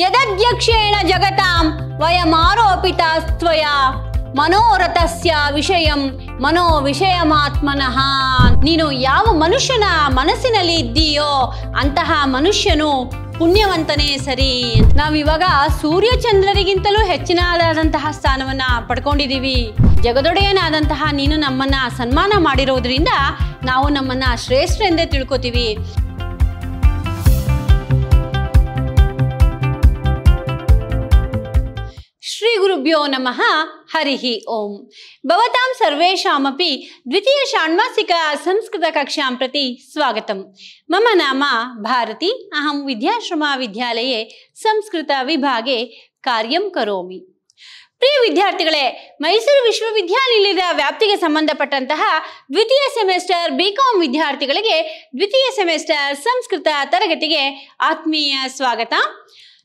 ಯದಧ್ಯಕ್ಷೇಣ ಜಗತಾಂ ವಯಮಾರೋಪಿತ ಸ್ವಯ ಮನೋರಥಸ್ಯ ವಿಷಯಂ ಮನೋ ವಿಷಯಮಾತ್ಮನಃ ನೀನು ಯಾವ ಮನುಷ್ಯನ ಮನಸ್ಸಿನಲ್ಲಿ ಇದ್ದೀಯೋ ಅಂತಹ ಮನುಷ್ಯನು ಪುಣ್ಯವಂತನೇ ಸರಿ ನಾವಿವಾಗ ಸೂರ್ಯಚಂದ್ರರಿಗಿಂತಲೂ ಹೆಚ್ಚಿನದಾದಂತಹ ಸ್ಥಾನವನ್ನ ಪಡ್ಕೊಂಡಿದ್ದೀವಿ ಜಗದೊಡೆಯನಾದಂತಹ ನೀನು ನಮ್ಮನ್ನ ಸನ್ಮಾನ ಮಾಡಿರೋದ್ರಿಂದ ನಾವು ನಮ್ಮನ್ನ ಶ್ರೇಷ್ಠ ಎಂದೇ ತಿಳ್ಕೊತೀವಿ ಓಂ ನಮಃ गुरुभ्यो ದ್ವಿತೀಯ ಷಾಣ್ಮಾಸಿಕ ಸಂಸ್ಕೃತ ಕಕ್ಷಾಂ ಪ್ರತಿ ಸ್ವಾಗತಂ ಮಮ ನಾಮ मम ಅಹಂ ವಿದ್ಯಾಶ್ರಮ ವಿದ್ಯಾಲಯ ಸಂಸ್ಕೃತ ವಿಭಾಗೆ ಕಾರ್ಯಂ ಕರೋಮಿ ಪ್ರಿಯ ವಿದ್ಯಾರ್ಥಿಗಳೇ ಮೈಸೂರು ವಿಶ್ವವಿದ್ಯಾನಿಲಯದ ವ್ಯಾಪ್ತಿಗೆ ಸಂಬಂಧಪಟ್ಟಂತಹ ದ್ವಿತೀಯ ಸೆಮಿಸ್ಟರ್ ಬಿ ಕಾಂ ವಿದ್ಯಾರ್ಥಿಗಳಿಗೆ ದ್ವಿತೀಯ ಸೆಮಿಸ್ಟರ್ ಸಂಸ್ಕೃತ ತರಗತಿಗೆ ಆತ್ಮೀಯ ಸ್ವಾಗತ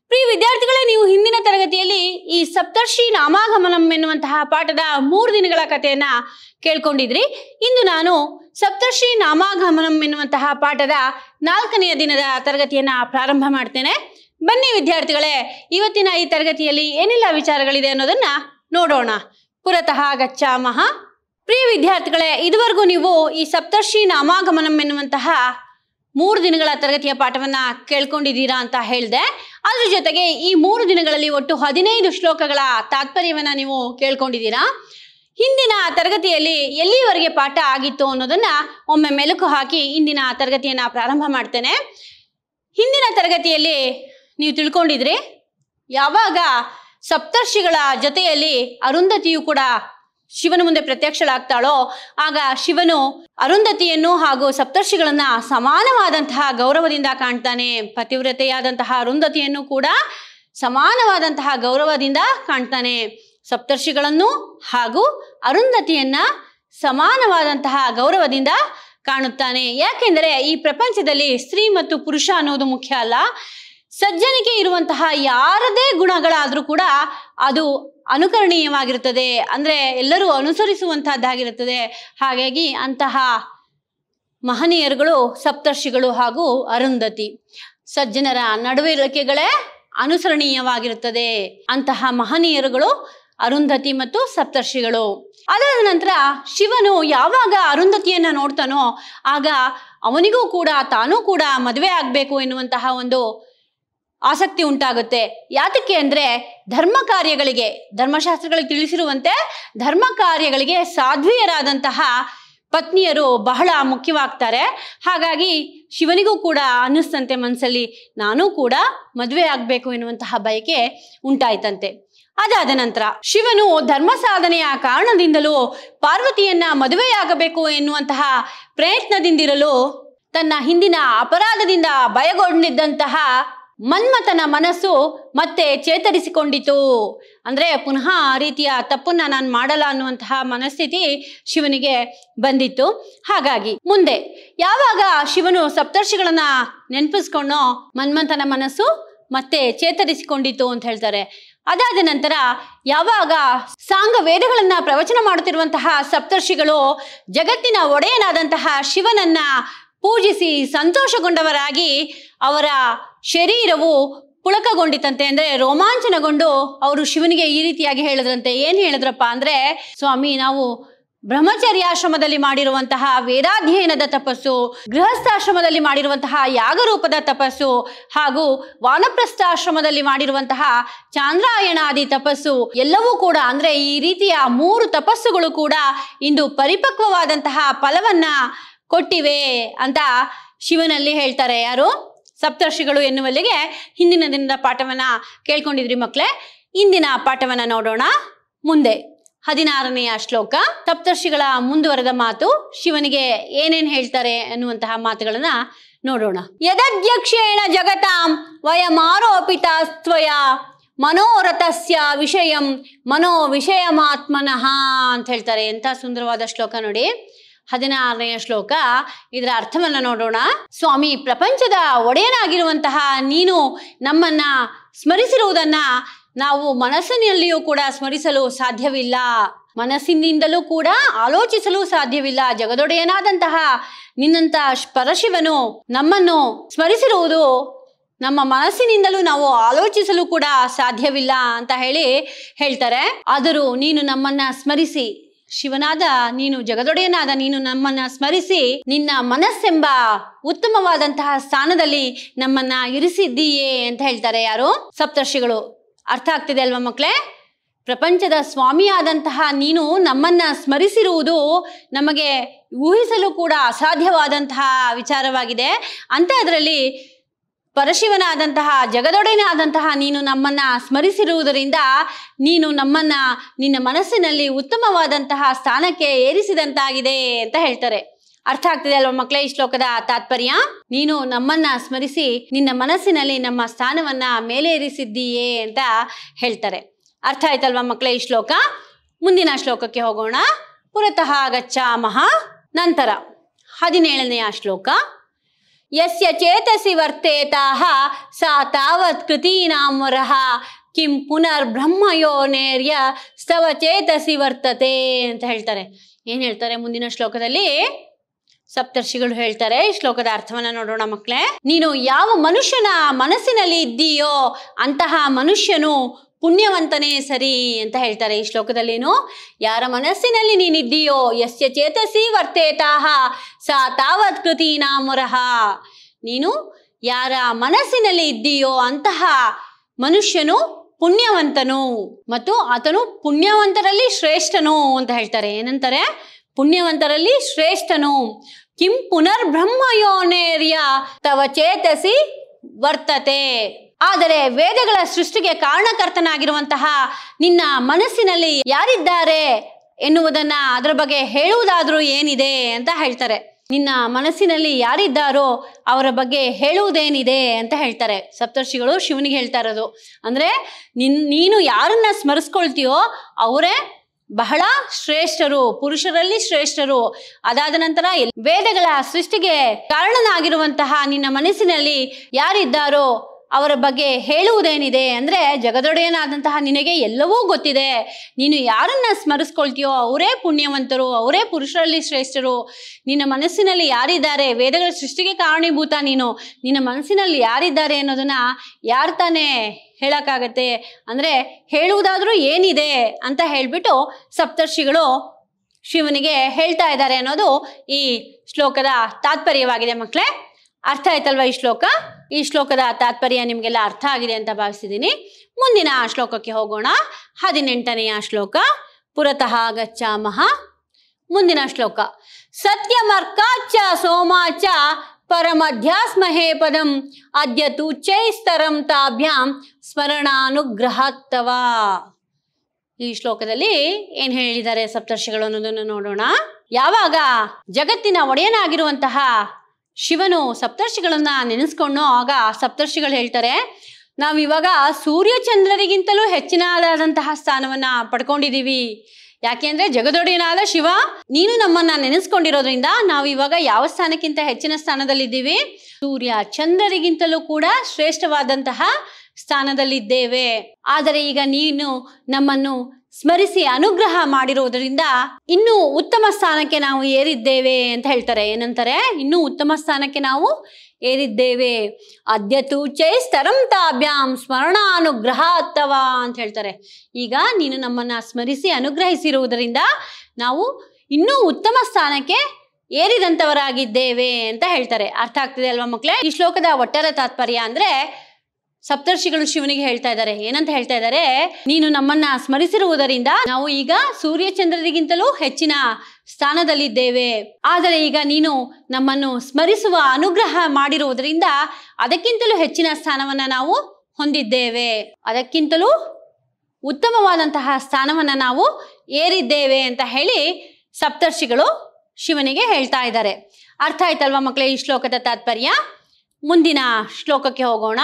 ಪ್ರಿಯ ವಿದ್ಯಾರ್ಥಿಗಳೇ ನೀವು ಹಿಂದಿನ ತರಗತಿಯಲ್ಲಿ ಈ ಸಪ್ತರ್ಷಿ ನಾಮಾಗಮನಂ ಎನ್ನುವಂತಹ ಪಾಠದ ಮೂರು ದಿನಗಳ ಕಥೆಯನ್ನ ಕೇಳ್ಕೊಂಡಿದ್ರಿ ಇಂದು ನಾನು ಸಪ್ತರ್ಷಿ ನಾಮಾಗಮನಂ ಎನ್ನುವಂತಹ ಪಾಠದ ನಾಲ್ಕನೆಯ ದಿನದ ತರಗತಿಯನ್ನ ಪ್ರಾರಂಭ ಮಾಡ್ತೇನೆ ಬನ್ನಿ ವಿದ್ಯಾರ್ಥಿಗಳೇ ಇವತ್ತಿನ ಈ ತರಗತಿಯಲ್ಲಿ ಏನೆಲ್ಲ ವಿಚಾರಗಳಿದೆ ಅನ್ನೋದನ್ನ ನೋಡೋಣ ಪುರತಃ ಗಚ್ಚಾಮಹ ಪ್ರಿಯ ವಿದ್ಯಾರ್ಥಿಗಳೇ ಇದುವರೆಗೂ ನೀವು ಈ ಸಪ್ತರ್ಷಿ ನಾಮಾಗಮನಂ ಎನ್ನುವಂತಹ ಮೂರು ದಿನಗಳ ತರಗತಿಯ ಪಾಠವನ್ನ ಕೇಳ್ಕೊಂಡಿದ್ದೀರಾ ಅಂತ ಹೇಳಿದೆ ಅದ್ರ ಜೊತೆಗೆ ಈ ಮೂರು ದಿನಗಳಲ್ಲಿ ಒಟ್ಟು ಹದಿನೈದು ಶ್ಲೋಕಗಳ ತಾತ್ಪರ್ಯವನ್ನ ನೀವು ಕೇಳ್ಕೊಂಡಿದ್ದೀರಾ ಹಿಂದಿನ ತರಗತಿಯಲ್ಲಿ ಎಲ್ಲಿವರೆಗೆ ಪಾಠ ಆಗಿತ್ತು ಅನ್ನೋದನ್ನ ಒಮ್ಮೆ ಮೆಲುಕು ಹಾಕಿ ಇಂದಿನ ತರಗತಿಯನ್ನ ಪ್ರಾರಂಭ ಮಾಡ್ತೇನೆ ಹಿಂದಿನ ತರಗತಿಯಲ್ಲಿ ನೀವು ತಿಳ್ಕೊಂಡಿದ್ರಿ ಯಾವಾಗ ಸಪ್ತರ್ಷಿಗಳ ಜೊತೆಯಲ್ಲಿ ಅರುಂಧತಿಯು ಕೂಡ ಶಿವನ ಮುಂದೆ ಪ್ರತ್ಯಕ್ಷಳಾಗ್ತಾಳೋ ಆಗ ಶಿವನು ಅರುಂಧತಿಯನ್ನು ಹಾಗೂ ಸಪ್ತರ್ಷಿಗಳನ್ನ ಸಮಾನವಾದಂತಹ ಗೌರವದಿಂದ ಕಾಣ್ತಾನೆ ಪತಿವ್ರತೆಯಾದಂತಹ ಅರುಂಧತಿಯನ್ನು ಕೂಡ ಸಮಾನವಾದಂತಹ ಗೌರವದಿಂದ ಕಾಣ್ತಾನೆ ಸಪ್ತರ್ಷಿಗಳನ್ನು ಹಾಗೂ ಅರುಂಧತಿಯನ್ನ ಸಮಾನವಾದಂತಹ ಗೌರವದಿಂದ ಕಾಣುತ್ತಾನೆ ಯಾಕೆಂದರೆ ಈ ಪ್ರಪಂಚದಲ್ಲಿ ಸ್ತ್ರೀ ಮತ್ತು ಪುರುಷ ಅನ್ನೋದು ಮುಖ್ಯ ಅಲ್ಲ ಸಜ್ಜನಿಕೆ ಇರುವಂತಹ ಯಾರದೇ ಗುಣಗಳಾದರೂ ಕೂಡ ಅದು ಅನುಕರಣೀಯವಾಗಿರುತ್ತದೆ ಅಂದ್ರೆ ಎಲ್ಲರೂ ಅನುಸರಿಸುವಂತಹದ್ದಾಗಿರುತ್ತದೆ ಹಾಗಾಗಿ ಅಂತಹ ಮಹನೀಯರುಗಳು ಸಪ್ತರ್ಷಿಗಳು ಹಾಗೂ ಅರುಂಧತಿ ಸಜ್ಜನರ ನಡವಳಿಕೆಗಳೇ ಅನುಸರಣೀಯವಾಗಿರುತ್ತದೆ ಅಂತಹ ಮಹನೀಯರುಗಳು ಅರುಂಧತಿ ಮತ್ತು ಸಪ್ತರ್ಷಿಗಳು ಅದಾದ ನಂತರ ಶಿವನು ಯಾವಾಗ ಅರುಂಧತಿಯನ್ನ ನೋಡ್ತಾನೋ ಆಗ ಅವನಿಗೂ ಕೂಡ ತಾನೂ ಕೂಡ ಮದುವೆ ಆಗಬೇಕು ಎನ್ನುವಂತಹ ಒಂದು ಆಸಕ್ತಿ ಉಂಟಾಗುತ್ತೆ ಯಾತಕ್ಕೆ ಅಂದ್ರೆ ಧರ್ಮ ಕಾರ್ಯಗಳಿಗೆ ಧರ್ಮಶಾಸ್ತ್ರಗಳಿಗೆ ತಿಳಿಸಿರುವಂತೆ ಧರ್ಮ ಕಾರ್ಯಗಳಿಗೆ ಸಾಧ್ವಿಯರಾದಂತಹ ಪತ್ನಿಯರು ಬಹಳ ಮುಖ್ಯವಾಗ್ತಾರೆ ಹಾಗಾಗಿ ಶಿವನಿಗೂ ಕೂಡ ಅನ್ನಿಸ್ತಂತೆ ಮನಸ್ಸಲ್ಲಿ ನಾನು ಕೂಡ ಮದುವೆ ಆಗಬೇಕು ಎನ್ನುವಂತಹ ಬಯಕೆ ಉಂಟಾಯ್ತಂತೆ ಅದಾದ ನಂತರ ಶಿವನು ಧರ್ಮ ಸಾಧನೆಯ ಕಾರಣದಿಂದಲೂ ಪಾರ್ವತಿಯನ್ನ ಮದುವೆಯಾಗಬೇಕು ಎನ್ನುವಂತಹ ಪ್ರಯತ್ನದಿಂದಿರಲು ತನ್ನ ಹಿಂದಿನ ಅಪರಾಧದಿಂದ ಭಯಗೊಂಡಿದ್ದಂತಹ ಮನ್ಮಥನ ಮನಸ್ಸು ಮತ್ತೆ ಚೇತರಿಸಿಕೊಂಡಿತು ಅಂದ್ರೆ ಪುನಃ ಆ ರೀತಿಯ ತಪ್ಪನ್ನ ನಾನು ಮಾಡಲ್ಲ ಅನ್ನುವಂತಹ ಮನಸ್ಥಿತಿ ಶಿವನಿಗೆ ಬಂದಿತ್ತು ಹಾಗಾಗಿ ಮುಂದೆ ಯಾವಾಗ ಶಿವನು ಸಪ್ತರ್ಷಿಗಳನ್ನ ನೆನಪಿಸ್ಕೊಂಡು ಮನ್ಮಥನ ಮನಸ್ಸು ಮತ್ತೆ ಚೇತರಿಸಿಕೊಂಡಿತು ಅಂತ ಹೇಳ್ತಾರೆ ಅದಾದ ನಂತರ ಯಾವಾಗ ಸಾಂಗ ವೇದಗಳನ್ನ ಪ್ರವಚನ ಮಾಡುತ್ತಿರುವಂತಹ ಸಪ್ತರ್ಷಿಗಳು ಜಗತ್ತಿನ ಒಡೆಯನಾದಂತಹ ಶಿವನನ್ನ ಪೂಜಿಸಿ ಸಂತೋಷಗೊಂಡವರಾಗಿ ಅವರ ಶರೀರವು ಪುಳಕಗೊಂಡಿತಂತೆ ಅಂದ್ರೆ ರೋಮಾಂಚನಗೊಂಡು ಅವರು ಶಿವನಿಗೆ ಈ ರೀತಿಯಾಗಿ ಹೇಳಿದ್ರಂತೆ ಏನ್ ಹೇಳಿದ್ರಪ್ಪ ಅಂದ್ರೆ ಸ್ವಾಮಿ ನಾವು ಬ್ರಹ್ಮಚರ್ಯಾಶ್ರಮದಲ್ಲಿ ಮಾಡಿರುವಂತಹ ವೇದಾಧ್ಯಯನದ ತಪಸ್ಸು ಗೃಹಸ್ಥಾಶ್ರಮದಲ್ಲಿ ಮಾಡಿರುವಂತಹ ಯಾಗರೂಪದ ತಪಸ್ಸು ಹಾಗೂ ವಾನಪ್ರಸ್ಥಾಶ್ರಮದಲ್ಲಿ ಮಾಡಿರುವಂತಹ ಚಾಂದ್ರಾಯಣಾದಿ ತಪಸ್ಸು ಎಲ್ಲವೂ ಕೂಡ ಅಂದ್ರೆ ಈ ರೀತಿಯ ಮೂರು ತಪಸ್ಸುಗಳು ಕೂಡ ಇಂದು ಪರಿಪಕ್ವವಾದಂತಹ ಫಲವನ್ನ ಕೊಟ್ಟಿವೆ ಅಂತ ಶಿವನಲ್ಲಿ ಹೇಳ್ತಾರೆ ಯಾರು ಸಪ್ತರ್ಷಿಗಳು ಎನ್ನುವಲ್ಲಿಗೆ ಹಿಂದಿನ ದಿನದ ಪಾಠವನ್ನ ಕೇಳ್ಕೊಂಡಿದ್ರಿ ಮಕ್ಕಳೇ ಇಂದಿನ ಪಾಠವನ್ನ ನೋಡೋಣ ಮುಂದೆ ಹದಿನಾರನೆಯ ಶ್ಲೋಕ ಸಪ್ತರ್ಷಿಗಳ ಮುಂದುವರೆದ ಮಾತು ಶಿವನಿಗೆ ಏನೇನ್ ಹೇಳ್ತಾರೆ ಅನ್ನುವಂತಹ ಮಾತುಗಳನ್ನ ನೋಡೋಣ ಯದಧ್ಯಕ್ಷೇಣ ಜಗತಾಂ ವಯಮಾರೋಪಿತ ಸ್ವಯ ಮನೋರಥಸ್ಯ ವಿಷಯಂ ಮನೋ ವಿಷಯಮಾತ್ಮನಃ ಅಂತ ಹೇಳ್ತಾರೆ ಎಂಥ ಸುಂದರವಾದ ಶ್ಲೋಕ ನೋಡಿ ಹದಿನಾರನೆಯ ಶ್ಲೋಕ ಇದರ ಅರ್ಥವನ್ನು ನೋಡೋಣ ಸ್ವಾಮಿ ಪ್ರಪಂಚದ ಒಡೆಯನಾಗಿರುವಂತಹ ನೀನು ನಮ್ಮನ್ನ ಸ್ಮರಿಸಿರುವುದನ್ನ ನಾವು ಮನಸ್ಸಿನಲ್ಲಿಯೂ ಕೂಡ ಸ್ಮರಿಸಲು ಸಾಧ್ಯವಿಲ್ಲ ಮನಸ್ಸಿನಿಂದಲೂ ಕೂಡ ಆಲೋಚಿಸಲು ಸಾಧ್ಯವಿಲ್ಲ ಜಗದೊಡೆಯನಾದಂತಹ ನಿನ್ನಂತ ಪರಶಿವನು ನಮ್ಮನ್ನು ಸ್ಮರಿಸಿರುವುದು ನಮ್ಮ ಮನಸ್ಸಿನಿಂದಲೂ ನಾವು ಆಲೋಚಿಸಲು ಕೂಡ ಸಾಧ್ಯವಿಲ್ಲ ಅಂತ ಹೇಳಿ ಹೇಳ್ತಾರೆ ಆದರೂ ನೀನು ನಮ್ಮನ್ನ ಸ್ಮರಿಸಿ ಶಿವನಾದ ನೀನು ಜಗದೊಡೆಯನಾದ ನೀನು ನಮ್ಮನ್ನ ಸ್ಮರಿಸಿ ನಿನ್ನ ಮನಸ್ಸೆಂಬ ಉತ್ತಮವಾದಂತಹ ಸ್ಥಾನದಲ್ಲಿ ನಮ್ಮನ್ನ ಇರಿಸಿದ್ದೀಯೇ ಅಂತ ಹೇಳ್ತಾರೆ ಯಾರು ಸಪ್ತರ್ಷಿಗಳು ಅರ್ಥ ಆಗ್ತಿದೆ ಅಲ್ವಾ ಮಕ್ಕಳೇ ಪ್ರಪಂಚದ ಸ್ವಾಮಿಯಾದಂತಹ ನೀನು ನಮ್ಮನ್ನ ಸ್ಮರಿಸಿರುವುದು ನಮಗೆ ಊಹಿಸಲು ಕೂಡ ಅಸಾಧ್ಯವಾದಂತಹ ವಿಚಾರವಾಗಿದೆ ಅಂತ ಅದರಲ್ಲಿ ಪರಶಿವನಾದಂತಹ ಜಗದೊಡೆಯನಾದಂತಹ ನೀನು ನಮ್ಮನ್ನ ಸ್ಮರಿಸಿರುವುದರಿಂದ ನೀನು ನಮ್ಮನ್ನ ನಿನ್ನ ಮನಸ್ಸಿನಲ್ಲಿ ಉತ್ತಮವಾದಂತಹ ಸ್ಥಾನಕ್ಕೆ ಏರಿಸಿದಂತಾಗಿದೆ ಅಂತ ಹೇಳ್ತಾರೆ ಅರ್ಥ ಆಗ್ತಿದೆ ಅಲ್ವಾ ಮಕ್ಕಳೇ ಈ ಶ್ಲೋಕದ ತಾತ್ಪರ್ಯ ನೀನು ನಮ್ಮನ್ನ ಸ್ಮರಿಸಿ ನಿನ್ನ ಮನಸ್ಸಿನಲ್ಲಿ ನಮ್ಮ ಸ್ಥಾನವನ್ನ ಮೇಲೇರಿಸಿದ್ದೀಯೇ ಅಂತ ಹೇಳ್ತಾರೆ ಅರ್ಥ ಆಯ್ತಲ್ವಾ ಮಕ್ಕಳೇ ಈ ಶ್ಲೋಕ ಮುಂದಿನ ಶ್ಲೋಕಕ್ಕೆ ಹೋಗೋಣ ಪುರತಃ ಗಚ್ಚಾಮಹ ನಂತರ ಹದಿನೇಳನೆಯ ಶ್ಲೋಕ ಯಸ್ಯ ಚೇತಸಿ ವರ್ತೇತಾಹ ಸಾ ತಾವತ್ ಕೃತೀನಾಂ ವರಹ ಕಿಂ ನೇರ್ಯ ಸ್ತವ ಚೇತಸಿ ವರ್ತತೆ ಅಂತ ಹೇಳ್ತಾರೆ ಏನ್ ಹೇಳ್ತಾರೆ ಮುಂದಿನ ಶ್ಲೋಕದಲ್ಲಿ ಸಪ್ತರ್ಷಿಗಳು ಹೇಳ್ತಾರೆ ಈ ಶ್ಲೋಕದ ಅರ್ಥವನ್ನ ನೋಡೋಣ ಮಕ್ಕಳೇ ನೀನು ಯಾವ ಮನುಷ್ಯನ ಮನಸ್ಸಿನಲ್ಲಿ ಇದ್ದೀಯೋ ಅಂತಹ ಮನುಷ್ಯನು ಪುಣ್ಯವಂತನೇ ಸರಿ ಅಂತ ಹೇಳ್ತಾರೆ ಈ ಶ್ಲೋಕದಲ್ಲೇನು ಯಾರ ಮನಸ್ಸಿನಲ್ಲಿ ನೀನಿದ್ದೀಯೋ ಯಸ್ಯ ಚೇತಸಿ ವರ್ತೇತಾಹ ಸಾ ತಾವತ್ ಕೃತಿ ನಾಮುರಹ ನೀನು ಯಾರ ಮನಸ್ಸಿನಲ್ಲಿ ಇದ್ದೀಯೋ ಅಂತಹ ಮನುಷ್ಯನು ಪುಣ್ಯವಂತನು ಮತ್ತು ಆತನು ಪುಣ್ಯವಂತರಲ್ಲಿ ಶ್ರೇಷ್ಠನು ಅಂತ ಹೇಳ್ತಾರೆ ಏನಂತಾರೆ ಪುಣ್ಯವಂತರಲ್ಲಿ ಶ್ರೇಷ್ಠನು ಕಿಂ ಪುನರ್ಬ್ರಹ್ಮಯೋನೇರ್ಯ ತವ ಚೇತಸಿ ವರ್ತತೆ ಆದರೆ ವೇದಗಳ ಸೃಷ್ಟಿಗೆ ಕಾರಣಕರ್ತನಾಗಿರುವಂತಹ ನಿನ್ನ ಮನಸ್ಸಿನಲ್ಲಿ ಯಾರಿದ್ದಾರೆ ಎನ್ನುವುದನ್ನ ಅದರ ಬಗ್ಗೆ ಹೇಳುವುದಾದ್ರೂ ಏನಿದೆ ಅಂತ ಹೇಳ್ತಾರೆ ನಿನ್ನ ಮನಸ್ಸಿನಲ್ಲಿ ಯಾರಿದ್ದಾರೋ ಅವರ ಬಗ್ಗೆ ಹೇಳುವುದೇನಿದೆ ಅಂತ ಹೇಳ್ತಾರೆ ಸಪ್ತರ್ಷಿಗಳು ಶಿವನಿಗೆ ಹೇಳ್ತಾ ಇರೋದು ಅಂದ್ರೆ ನಿನ್ ನೀನು ಯಾರನ್ನ ಸ್ಮರಿಸ್ಕೊಳ್ತೀಯೋ ಅವರೇ ಬಹಳ ಶ್ರೇಷ್ಠರು ಪುರುಷರಲ್ಲಿ ಶ್ರೇಷ್ಠರು ಅದಾದ ನಂತರ ವೇದಗಳ ಸೃಷ್ಟಿಗೆ ಕಾರಣನಾಗಿರುವಂತಹ ನಿನ್ನ ಮನಸ್ಸಿನಲ್ಲಿ ಯಾರಿದ್ದಾರೋ ಅವರ ಬಗ್ಗೆ ಹೇಳುವುದೇನಿದೆ ಅಂದರೆ ಜಗದೊಡೆಯನಾದಂತಹ ನಿನಗೆ ಎಲ್ಲವೂ ಗೊತ್ತಿದೆ ನೀನು ಯಾರನ್ನ ಸ್ಮರಿಸ್ಕೊಳ್ತೀಯೋ ಅವರೇ ಪುಣ್ಯವಂತರು ಅವರೇ ಪುರುಷರಲ್ಲಿ ಶ್ರೇಷ್ಠರು ನಿನ್ನ ಮನಸ್ಸಿನಲ್ಲಿ ಯಾರಿದ್ದಾರೆ ವೇದಗಳ ಸೃಷ್ಟಿಗೆ ಕಾರಣೀಭೂತ ನೀನು ನಿನ್ನ ಮನಸ್ಸಿನಲ್ಲಿ ಯಾರಿದ್ದಾರೆ ಅನ್ನೋದನ್ನ ಯಾರು ತಾನೇ ಹೇಳೋಕ್ಕಾಗತ್ತೆ ಅಂದರೆ ಹೇಳುವುದಾದರೂ ಏನಿದೆ ಅಂತ ಹೇಳಿಬಿಟ್ಟು ಸಪ್ತರ್ಷಿಗಳು ಶಿವನಿಗೆ ಹೇಳ್ತಾ ಇದ್ದಾರೆ ಅನ್ನೋದು ಈ ಶ್ಲೋಕದ ತಾತ್ಪರ್ಯವಾಗಿದೆ ಮಕ್ಕಳೇ ಅರ್ಥ ಆಯ್ತಲ್ವಾ ಈ ಶ್ಲೋಕ ಈ ಶ್ಲೋಕದ ತಾತ್ಪರ್ಯ ನಿಮಗೆಲ್ಲ ಅರ್ಥ ಆಗಿದೆ ಅಂತ ಭಾವಿಸಿದ್ದೀನಿ ಮುಂದಿನ ಶ್ಲೋಕಕ್ಕೆ ಹೋಗೋಣ ಹದಿನೆಂಟನೆಯ ಶ್ಲೋಕ ಪುರತಃ ಗಚ್ಚಾಮಹ ಮುಂದಿನ ಶ್ಲೋಕ ಸತ್ಯಮರ್ಕಾಚ ಸೋಮಾಚ ಪರಮಧ್ಯಾಸ್ಮಹೇ ಪದಂ ಅದ್ಯ ತೂಚೈಸ್ತರಂ ತಾಭ್ಯಾಂ ಸ್ಮರಣಾನುಗ್ರಹತ್ತವ ಈ ಶ್ಲೋಕದಲ್ಲಿ ಏನ್ ಹೇಳಿದ್ದಾರೆ ಸಪ್ತರ್ಷಿಗಳು ಅನ್ನೋದನ್ನು ನೋಡೋಣ ಯಾವಾಗ ಜಗತ್ತಿನ ಒಡೆಯನಾಗಿರುವಂತಹ ಶಿವನು ಸಪ್ತರ್ಷಿಗಳನ್ನ ನೆನೆಸ್ಕೊಂಡು ಆಗ ಸಪ್ತರ್ಷಿಗಳು ಹೇಳ್ತಾರೆ ನಾವು ಇವಾಗ ಸೂರ್ಯ ಚಂದ್ರರಿಗಿಂತಲೂ ಹೆಚ್ಚಿನದಾದಂತಹ ಸ್ಥಾನವನ್ನ ಪಡ್ಕೊಂಡಿದ್ದೀವಿ ಯಾಕೆಂದ್ರೆ ಜಗದೊಡೆಯನಾದ ಶಿವ ನೀನು ನಮ್ಮನ್ನ ನೆನೆಸ್ಕೊಂಡಿರೋದ್ರಿಂದ ನಾವು ಇವಾಗ ಯಾವ ಸ್ಥಾನಕ್ಕಿಂತ ಹೆಚ್ಚಿನ ಸ್ಥಾನದಲ್ಲಿದ್ದೀವಿ ಸೂರ್ಯ ಚಂದ್ರರಿಗಿಂತಲೂ ಕೂಡ ಶ್ರೇಷ್ಠವಾದಂತಹ ಸ್ಥಾನದಲ್ಲಿದ್ದೇವೆ ಆದರೆ ಈಗ ನೀನು ನಮ್ಮನ್ನು ಸ್ಮರಿಸಿ ಅನುಗ್ರಹ ಮಾಡಿರುವುದರಿಂದ ಇನ್ನೂ ಉತ್ತಮ ಸ್ಥಾನಕ್ಕೆ ನಾವು ಏರಿದ್ದೇವೆ ಅಂತ ಹೇಳ್ತಾರೆ ಏನಂತಾರೆ ಇನ್ನೂ ಉತ್ತಮ ಸ್ಥಾನಕ್ಕೆ ನಾವು ಏರಿದ್ದೇವೆ ಅದ್ಯತು ಚೈಸ್ತರಂ ತಾಭ್ಯಾಂ ಸ್ಮರಣಾನುಗ್ರಹ ಅತ್ತವ ಅಂತ ಹೇಳ್ತಾರೆ ಈಗ ನೀನು ನಮ್ಮನ್ನ ಸ್ಮರಿಸಿ ಅನುಗ್ರಹಿಸಿರುವುದರಿಂದ ನಾವು ಇನ್ನೂ ಉತ್ತಮ ಸ್ಥಾನಕ್ಕೆ ಏರಿದಂತವರಾಗಿದ್ದೇವೆ ಅಂತ ಹೇಳ್ತಾರೆ ಅರ್ಥ ಆಗ್ತಿದೆ ಅಲ್ವಾ ಮಕ್ಕಳೇ ಈ ಶ್ಲೋಕದ ಒಟ್ಟಾರೆ ತಾತ್ಪರ್ಯ ಅಂದ್ರೆ ಸಪ್ತರ್ಷಿಗಳು ಶಿವನಿಗೆ ಹೇಳ್ತಾ ಇದ್ದಾರೆ ಏನಂತ ಹೇಳ್ತಾ ಇದ್ದಾರೆ ನೀನು ನಮ್ಮನ್ನ ಸ್ಮರಿಸಿರುವುದರಿಂದ ನಾವು ಈಗ ಸೂರ್ಯಚಂದ್ರರಿಗಿಂತಲೂ ಹೆಚ್ಚಿನ ಸ್ಥಾನದಲ್ಲಿದ್ದೇವೆ ಆದರೆ ಈಗ ನೀನು ನಮ್ಮನ್ನು ಸ್ಮರಿಸುವ ಅನುಗ್ರಹ ಮಾಡಿರುವುದರಿಂದ ಅದಕ್ಕಿಂತಲೂ ಹೆಚ್ಚಿನ ಸ್ಥಾನವನ್ನ ನಾವು ಹೊಂದಿದ್ದೇವೆ ಅದಕ್ಕಿಂತಲೂ ಉತ್ತಮವಾದಂತಹ ಸ್ಥಾನವನ್ನ ನಾವು ಏರಿದ್ದೇವೆ ಅಂತ ಹೇಳಿ ಸಪ್ತರ್ಷಿಗಳು ಶಿವನಿಗೆ ಹೇಳ್ತಾ ಇದ್ದಾರೆ ಅರ್ಥ ಆಯ್ತಲ್ವಾ ಮಕ್ಕಳೇ ಈ ಶ್ಲೋಕದ ತಾತ್ಪರ್ಯ ಮುಂದಿನ ಶ್ಲೋಕಕ್ಕೆ ಹೋಗೋಣ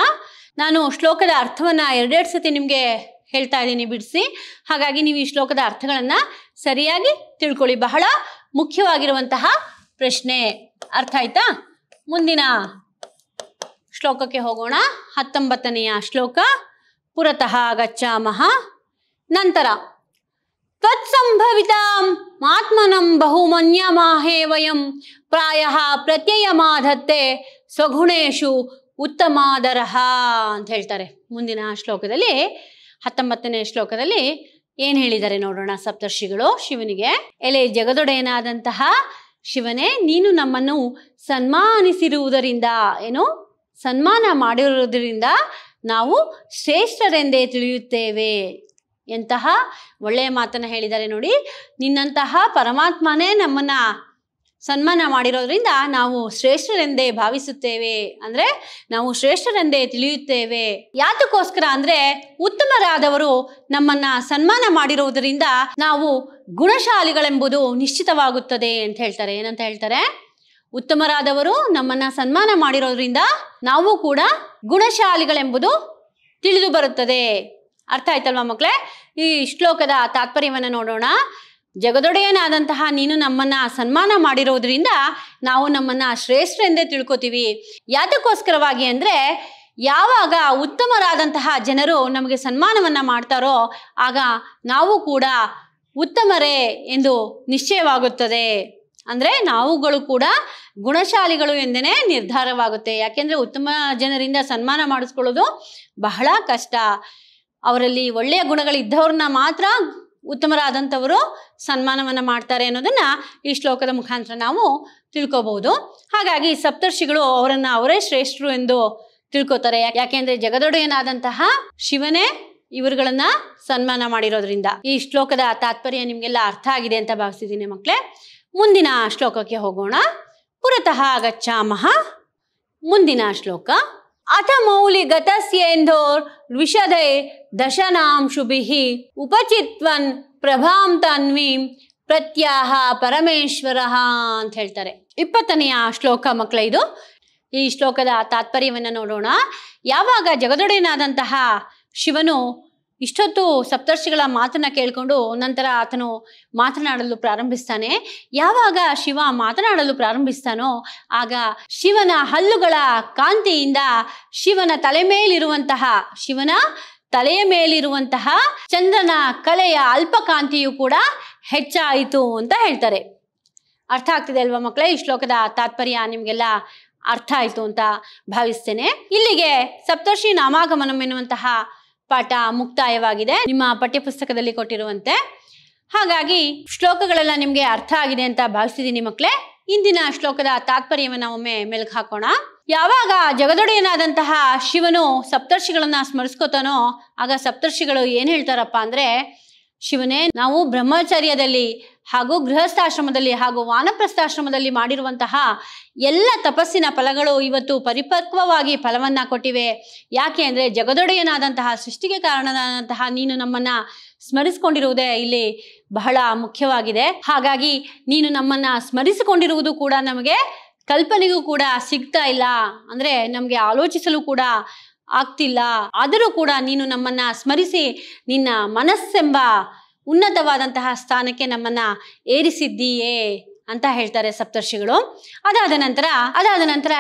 ನಾನು ಶ್ಲೋಕದ ಅರ್ಥವನ್ನು ಎರಡೆರಡು ಸತಿ ನಿಮಗೆ ಹೇಳ್ತಾ ಇದ್ದೀನಿ ಬಿಡಿಸಿ ಹಾಗಾಗಿ ನೀವು ಈ ಶ್ಲೋಕದ ಅರ್ಥಗಳನ್ನು ಸರಿಯಾಗಿ ತಿಳ್ಕೊಳ್ಳಿ ಬಹಳ ಮುಖ್ಯವಾಗಿರುವಂತಹ ಪ್ರಶ್ನೆ ಅರ್ಥ ಆಯ್ತಾ ಮುಂದಿನ ಶ್ಲೋಕಕ್ಕೆ ಹೋಗೋಣ ಹತ್ತೊಂಬತ್ತನೆಯ ಶ್ಲೋಕ ಪುರತಃ ಗಚ್ಚಾಮಹ ನಂತರ ತತ್ಸಂಭವಿತಾಂ ಮಾತ್ಮನಂ ಬಹುಮನ್ಯಮಾಹೇ ವಯಂ ಪ್ರಾಯ ಪ್ರತ್ಯಯಮಾಧತ್ತೆ ಸ್ವಗುಣೇಶು ಉತ್ತಮ ಅಂತ ಹೇಳ್ತಾರೆ ಮುಂದಿನ ಶ್ಲೋಕದಲ್ಲಿ ಹತ್ತೊಂಬತ್ತನೇ ಶ್ಲೋಕದಲ್ಲಿ ಏನ್ ಹೇಳಿದ್ದಾರೆ ನೋಡೋಣ ಸಪ್ತರ್ಷಿಗಳು ಶಿವನಿಗೆ ಎಲೆ ಜಗದೊಡೆಯನಾದಂತಹ ಶಿವನೇ ನೀನು ನಮ್ಮನ್ನು ಸನ್ಮಾನಿಸಿರುವುದರಿಂದ ಏನು ಸನ್ಮಾನ ಮಾಡಿರುವುದರಿಂದ ನಾವು ಶ್ರೇಷ್ಠರೆಂದೇ ತಿಳಿಯುತ್ತೇವೆ ಎಂತಹ ಒಳ್ಳೆಯ ಮಾತನ್ನ ಹೇಳಿದ್ದಾರೆ ನೋಡಿ ನಿನ್ನಂತಹ ಪರಮಾತ್ಮನೇ ನಮ್ಮನ್ನ ಸನ್ಮಾನ ಮಾಡಿರೋದ್ರಿಂದ ನಾವು ಶ್ರೇಷ್ಠರೆಂದೇ ಭಾವಿಸುತ್ತೇವೆ ಅಂದ್ರೆ ನಾವು ಶ್ರೇಷ್ಠರೆಂದೇ ತಿಳಿಯುತ್ತೇವೆ ಯಾತಕ್ಕೋಸ್ಕರ ಅಂದ್ರೆ ಉತ್ತಮರಾದವರು ನಮ್ಮನ್ನ ಸನ್ಮಾನ ಮಾಡಿರುವುದರಿಂದ ನಾವು ಗುಣಶಾಲಿಗಳೆಂಬುದು ನಿಶ್ಚಿತವಾಗುತ್ತದೆ ಅಂತ ಹೇಳ್ತಾರೆ ಏನಂತ ಹೇಳ್ತಾರೆ ಉತ್ತಮರಾದವರು ನಮ್ಮನ್ನ ಸನ್ಮಾನ ಮಾಡಿರೋದ್ರಿಂದ ನಾವು ಕೂಡ ಗುಣಶಾಲಿಗಳೆಂಬುದು ತಿಳಿದು ಬರುತ್ತದೆ ಅರ್ಥ ಆಯ್ತಲ್ವಾ ಮಕ್ಕಳೇ ಈ ಶ್ಲೋಕದ ತಾತ್ಪರ್ಯವನ್ನು ನೋಡೋಣ ಜಗದೊಡೆಯನಾದಂತಹ ನೀನು ನಮ್ಮನ್ನ ಸನ್ಮಾನ ಮಾಡಿರೋದ್ರಿಂದ ನಾವು ನಮ್ಮನ್ನ ಶ್ರೇಷ್ಠ ಎಂದೇ ತಿಳ್ಕೊತೀವಿ ಯಾತಕ್ಕೋಸ್ಕರವಾಗಿ ಅಂದ್ರೆ ಯಾವಾಗ ಉತ್ತಮರಾದಂತಹ ಜನರು ನಮಗೆ ಸನ್ಮಾನವನ್ನ ಮಾಡ್ತಾರೋ ಆಗ ನಾವು ಕೂಡ ಉತ್ತಮರೇ ಎಂದು ನಿಶ್ಚಯವಾಗುತ್ತದೆ ಅಂದ್ರೆ ನಾವುಗಳು ಕೂಡ ಗುಣಶಾಲಿಗಳು ಎಂದೇ ನಿರ್ಧಾರವಾಗುತ್ತೆ ಯಾಕೆಂದ್ರೆ ಉತ್ತಮ ಜನರಿಂದ ಸನ್ಮಾನ ಮಾಡಿಸ್ಕೊಳ್ಳೋದು ಬಹಳ ಕಷ್ಟ ಅವರಲ್ಲಿ ಒಳ್ಳೆಯ ಗುಣಗಳಿದ್ದವ್ರನ್ನ ಮಾತ್ರ ಉತ್ತಮರಾದಂಥವರು ಸನ್ಮಾನವನ್ನು ಮಾಡ್ತಾರೆ ಅನ್ನೋದನ್ನು ಈ ಶ್ಲೋಕದ ಮುಖಾಂತರ ನಾವು ತಿಳ್ಕೋಬಹುದು ಹಾಗಾಗಿ ಸಪ್ತರ್ಷಿಗಳು ಅವರನ್ನು ಅವರೇ ಶ್ರೇಷ್ಠರು ಎಂದು ತಿಳ್ಕೊತಾರೆ ಯಾಕೆಂದ್ರೆ ಜಗದೊಡೆಯನಾದಂತಹ ಶಿವನೇ ಇವರುಗಳನ್ನ ಸನ್ಮಾನ ಮಾಡಿರೋದ್ರಿಂದ ಈ ಶ್ಲೋಕದ ತಾತ್ಪರ್ಯ ನಿಮಗೆಲ್ಲ ಅರ್ಥ ಆಗಿದೆ ಅಂತ ಭಾವಿಸಿದ್ದೀನಿ ಮಕ್ಕಳೇ ಮುಂದಿನ ಶ್ಲೋಕಕ್ಕೆ ಹೋಗೋಣ ಪುರತಃ ಗಚ್ಚಾಮಹ ಮುಂದಿನ ಶ್ಲೋಕ ಅಥ ಗತಸ್ಯೇಂದೋರ್ ವಿಷಧೈ ದಶನಾಂ ಉಪಚಿತ್ವನ್ ಪ್ರಭಾಂ ತನ್ವೀಂ ಪ್ರತ್ಯಾಹ ಪರಮೇಶ್ವರಃ ಅಂತ ಹೇಳ್ತಾರೆ ಇಪ್ಪತ್ತನೆಯ ಶ್ಲೋಕ ಮಕ್ಕಳ ಇದು ಈ ಶ್ಲೋಕದ ತಾತ್ಪರ್ಯವನ್ನು ನೋಡೋಣ ಯಾವಾಗ ಜಗದೊಡೆಯನಾದಂತಹ ಶಿವನು ಇಷ್ಟೊತ್ತು ಸಪ್ತರ್ಷಿಗಳ ಮಾತನ್ನ ಕೇಳಿಕೊಂಡು ನಂತರ ಆತನು ಮಾತನಾಡಲು ಪ್ರಾರಂಭಿಸ್ತಾನೆ ಯಾವಾಗ ಶಿವ ಮಾತನಾಡಲು ಪ್ರಾರಂಭಿಸ್ತಾನೋ ಆಗ ಶಿವನ ಹಲ್ಲುಗಳ ಕಾಂತಿಯಿಂದ ಶಿವನ ತಲೆ ಮೇಲಿರುವಂತಹ ಶಿವನ ತಲೆಯ ಮೇಲಿರುವಂತಹ ಚಂದ್ರನ ಕಲೆಯ ಕಾಂತಿಯು ಕೂಡ ಹೆಚ್ಚಾಯಿತು ಅಂತ ಹೇಳ್ತಾರೆ ಅರ್ಥ ಆಗ್ತಿದೆ ಅಲ್ವಾ ಮಕ್ಕಳೇ ಈ ಶ್ಲೋಕದ ತಾತ್ಪರ್ಯ ನಿಮಗೆಲ್ಲ ಅರ್ಥ ಆಯಿತು ಅಂತ ಭಾವಿಸ್ತೇನೆ ಇಲ್ಲಿಗೆ ಸಪ್ತರ್ಷಿ ನಾಮಾಗಮನಂ ಎನ್ನುವಂತಹ ಪಾಠ ಮುಕ್ತಾಯವಾಗಿದೆ ನಿಮ್ಮ ಪಠ್ಯಪುಸ್ತಕದಲ್ಲಿ ಕೊಟ್ಟಿರುವಂತೆ ಹಾಗಾಗಿ ಶ್ಲೋಕಗಳೆಲ್ಲ ನಿಮಗೆ ಅರ್ಥ ಆಗಿದೆ ಅಂತ ಭಾವಿಸಿದ್ದೀನಿ ಮಕ್ಕಳೇ ಇಂದಿನ ಶ್ಲೋಕದ ತಾತ್ಪರ್ಯವನ್ನು ಒಮ್ಮೆ ಮೆಲುಕು ಹಾಕೋಣ ಯಾವಾಗ ಜಗದೊಡೆಯನಾದಂತಹ ಶಿವನು ಸಪ್ತರ್ಷಿಗಳನ್ನ ಸ್ಮರಿಸ್ಕೋತಾನೋ ಆಗ ಸಪ್ತರ್ಷಿಗಳು ಏನು ಹೇಳ್ತಾರಪ್ಪ ಅಂದ್ರೆ ಶಿವನೇ ನಾವು ಬ್ರಹ್ಮಚರ್ಯದಲ್ಲಿ ಹಾಗೂ ಗೃಹಸ್ಥಾಶ್ರಮದಲ್ಲಿ ಹಾಗೂ ವಾನಪ್ರಸ್ಥಾಶ್ರಮದಲ್ಲಿ ಮಾಡಿರುವಂತಹ ಎಲ್ಲ ತಪಸ್ಸಿನ ಫಲಗಳು ಇವತ್ತು ಪರಿಪಕ್ವವಾಗಿ ಫಲವನ್ನ ಕೊಟ್ಟಿವೆ ಯಾಕೆ ಅಂದ್ರೆ ಜಗದೊಡೆಯನಾದಂತಹ ಸೃಷ್ಟಿಗೆ ಕಾರಣನಾದಂತಹ ನೀನು ನಮ್ಮನ್ನ ಸ್ಮರಿಸಿಕೊಂಡಿರುವುದೇ ಇಲ್ಲಿ ಬಹಳ ಮುಖ್ಯವಾಗಿದೆ ಹಾಗಾಗಿ ನೀನು ನಮ್ಮನ್ನ ಸ್ಮರಿಸಿಕೊಂಡಿರುವುದು ಕೂಡ ನಮಗೆ ಕಲ್ಪನೆಗೂ ಕೂಡ ಸಿಗ್ತಾ ಇಲ್ಲ ಅಂದ್ರೆ ನಮಗೆ ಆಲೋಚಿಸಲು ಕೂಡ ಆಗ್ತಿಲ್ಲ ಆದರೂ ಕೂಡ ನೀನು ನಮ್ಮನ್ನ ಸ್ಮರಿಸಿ ನಿನ್ನ ಮನಸ್ಸೆಂಬ ಉನ್ನತವಾದಂತಹ ಸ್ಥಾನಕ್ಕೆ ನಮ್ಮನ್ನ ಏರಿಸಿದ್ದೀಯೇ ಅಂತ ಹೇಳ್ತಾರೆ ಸಪ್ತರ್ಷಿಗಳು ಅದಾದ ನಂತರ ಅದಾದ ನಂತರ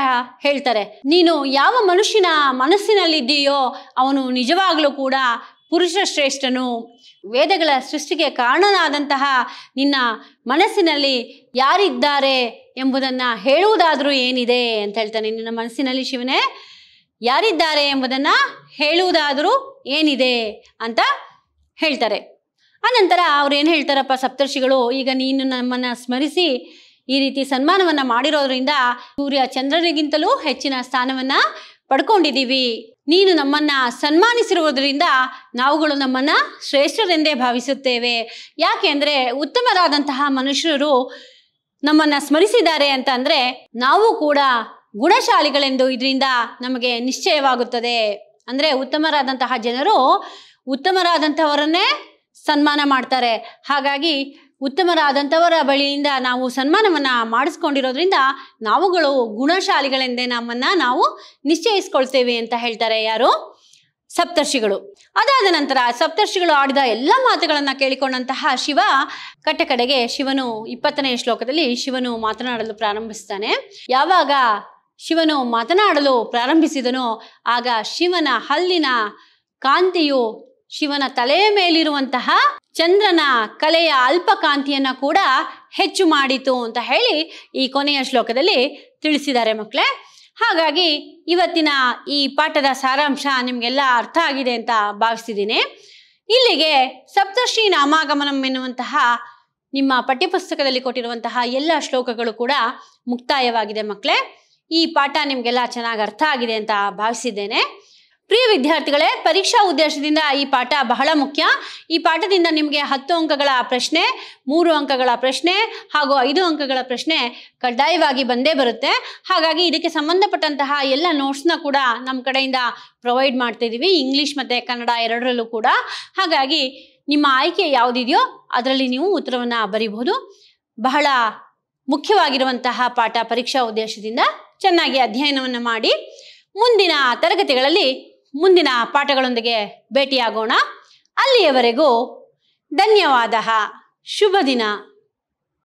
ಹೇಳ್ತಾರೆ ನೀನು ಯಾವ ಮನುಷ್ಯನ ಮನಸ್ಸಿನಲ್ಲಿದ್ದೀಯೋ ಅವನು ನಿಜವಾಗ್ಲೂ ಕೂಡ ಪುರುಷ ಶ್ರೇಷ್ಠನು ವೇದಗಳ ಸೃಷ್ಟಿಗೆ ಕಾರಣನಾದಂತಹ ನಿನ್ನ ಮನಸ್ಸಿನಲ್ಲಿ ಯಾರಿದ್ದಾರೆ ಎಂಬುದನ್ನು ಹೇಳುವುದಾದರೂ ಏನಿದೆ ಅಂತ ಹೇಳ್ತಾನೆ ನಿನ್ನ ಮನಸ್ಸಿನಲ್ಲಿ ಶಿವನೇ ಯಾರಿದ್ದಾರೆ ಎಂಬುದನ್ನ ಹೇಳುವುದಾದರೂ ಏನಿದೆ ಅಂತ ಹೇಳ್ತಾರೆ ಆನಂತರ ಅವ್ರು ಏನು ಹೇಳ್ತಾರಪ್ಪ ಸಪ್ತರ್ಷಿಗಳು ಈಗ ನೀನು ನಮ್ಮನ್ನು ಸ್ಮರಿಸಿ ಈ ರೀತಿ ಸನ್ಮಾನವನ್ನು ಮಾಡಿರೋದ್ರಿಂದ ಸೂರ್ಯ ಚಂದ್ರನಿಗಿಂತಲೂ ಹೆಚ್ಚಿನ ಸ್ಥಾನವನ್ನು ಪಡ್ಕೊಂಡಿದ್ದೀವಿ ನೀನು ನಮ್ಮನ್ನು ಸನ್ಮಾನಿಸಿರುವುದರಿಂದ ನಾವುಗಳು ನಮ್ಮನ್ನು ಶ್ರೇಷ್ಠರೆಂದೇ ಭಾವಿಸುತ್ತೇವೆ ಯಾಕೆ ಉತ್ತಮರಾದಂತಹ ಮನುಷ್ಯರು ನಮ್ಮನ್ನು ಸ್ಮರಿಸಿದ್ದಾರೆ ಅಂತ ಅಂದರೆ ನಾವು ಕೂಡ ಗುಣಶಾಲಿಗಳೆಂದು ಇದರಿಂದ ನಮಗೆ ನಿಶ್ಚಯವಾಗುತ್ತದೆ ಅಂದರೆ ಉತ್ತಮರಾದಂತಹ ಜನರು ಉತ್ತಮರಾದಂಥವರನ್ನೇ ಸನ್ಮಾನ ಮಾಡ್ತಾರೆ ಹಾಗಾಗಿ ಉತ್ತಮರಾದಂಥವರ ಬಳಿಯಿಂದ ನಾವು ಸನ್ಮಾನವನ್ನು ಮಾಡಿಸ್ಕೊಂಡಿರೋದ್ರಿಂದ ನಾವುಗಳು ಗುಣಶಾಲಿಗಳೆಂದೇ ನಮ್ಮನ್ನು ನಾವು ನಿಶ್ಚಯಿಸ್ಕೊಳ್ತೇವೆ ಅಂತ ಹೇಳ್ತಾರೆ ಯಾರು ಸಪ್ತರ್ಷಿಗಳು ಅದಾದ ನಂತರ ಸಪ್ತರ್ಷಿಗಳು ಆಡಿದ ಎಲ್ಲ ಮಾತುಗಳನ್ನು ಕೇಳಿಕೊಂಡಂತಹ ಶಿವ ಕಟ್ಟ ಕಡೆಗೆ ಶಿವನು ಇಪ್ಪತ್ತನೇ ಶ್ಲೋಕದಲ್ಲಿ ಶಿವನು ಮಾತನಾಡಲು ಪ್ರಾರಂಭಿಸ್ತಾನೆ ಯಾವಾಗ ಶಿವನು ಮಾತನಾಡಲು ಪ್ರಾರಂಭಿಸಿದನು ಆಗ ಶಿವನ ಹಲ್ಲಿನ ಕಾಂತಿಯು ಶಿವನ ತಲೆಯ ಮೇಲಿರುವಂತಹ ಚಂದ್ರನ ಕಲೆಯ ಅಲ್ಪ ಕಾಂತಿಯನ್ನ ಕೂಡ ಹೆಚ್ಚು ಮಾಡಿತು ಅಂತ ಹೇಳಿ ಈ ಕೊನೆಯ ಶ್ಲೋಕದಲ್ಲಿ ತಿಳಿಸಿದ್ದಾರೆ ಮಕ್ಕಳೇ ಹಾಗಾಗಿ ಇವತ್ತಿನ ಈ ಪಾಠದ ಸಾರಾಂಶ ನಿಮಗೆಲ್ಲ ಅರ್ಥ ಆಗಿದೆ ಅಂತ ಭಾವಿಸಿದ್ದೀನಿ ಇಲ್ಲಿಗೆ ಸಪ್ತಶ್ರೀ ನಾಮಾಗಮನಂ ಎನ್ನುವಂತಹ ನಿಮ್ಮ ಪಠ್ಯಪುಸ್ತಕದಲ್ಲಿ ಕೊಟ್ಟಿರುವಂತಹ ಎಲ್ಲ ಶ್ಲೋಕಗಳು ಕೂಡ ಮುಕ್ತಾಯವಾಗಿದೆ ಮಕ್ಕಳೇ ಈ ಪಾಠ ನಿಮಗೆಲ್ಲ ಚೆನ್ನಾಗಿ ಅರ್ಥ ಆಗಿದೆ ಅಂತ ಭಾವಿಸಿದ್ದೇನೆ ಪ್ರಿಯ ವಿದ್ಯಾರ್ಥಿಗಳೇ ಪರೀಕ್ಷಾ ಉದ್ದೇಶದಿಂದ ಈ ಪಾಠ ಬಹಳ ಮುಖ್ಯ ಈ ಪಾಠದಿಂದ ನಿಮಗೆ ಹತ್ತು ಅಂಕಗಳ ಪ್ರಶ್ನೆ ಮೂರು ಅಂಕಗಳ ಪ್ರಶ್ನೆ ಹಾಗೂ ಐದು ಅಂಕಗಳ ಪ್ರಶ್ನೆ ಕಡ್ಡಾಯವಾಗಿ ಬಂದೇ ಬರುತ್ತೆ ಹಾಗಾಗಿ ಇದಕ್ಕೆ ಸಂಬಂಧಪಟ್ಟಂತಹ ಎಲ್ಲ ನೋಟ್ಸ್ನ ಕೂಡ ನಮ್ಮ ಕಡೆಯಿಂದ ಪ್ರೊವೈಡ್ ಮಾಡ್ತಿದ್ದೀವಿ ಇಂಗ್ಲೀಷ್ ಮತ್ತು ಕನ್ನಡ ಎರಡರಲ್ಲೂ ಕೂಡ ಹಾಗಾಗಿ ನಿಮ್ಮ ಆಯ್ಕೆ ಯಾವುದಿದೆಯೋ ಅದರಲ್ಲಿ ನೀವು ಉತ್ತರವನ್ನು ಬರೀಬಹುದು ಬಹಳ ಮುಖ್ಯವಾಗಿರುವಂತಹ ಪಾಠ ಪರೀಕ್ಷಾ ಉದ್ದೇಶದಿಂದ ಚೆನ್ನಾಗಿ ಅಧ್ಯಯನವನ್ನು ಮಾಡಿ ಮುಂದಿನ ತರಗತಿಗಳಲ್ಲಿ ಮುಂದಿನ ಪಾಠಗಳೊಂದಿಗೆ ಭೇಟಿಯಾಗೋಣ ಅಲ್ಲಿಯವರೆಗೂ ಧನ್ಯವಾದ ಶುಭ ದಿನ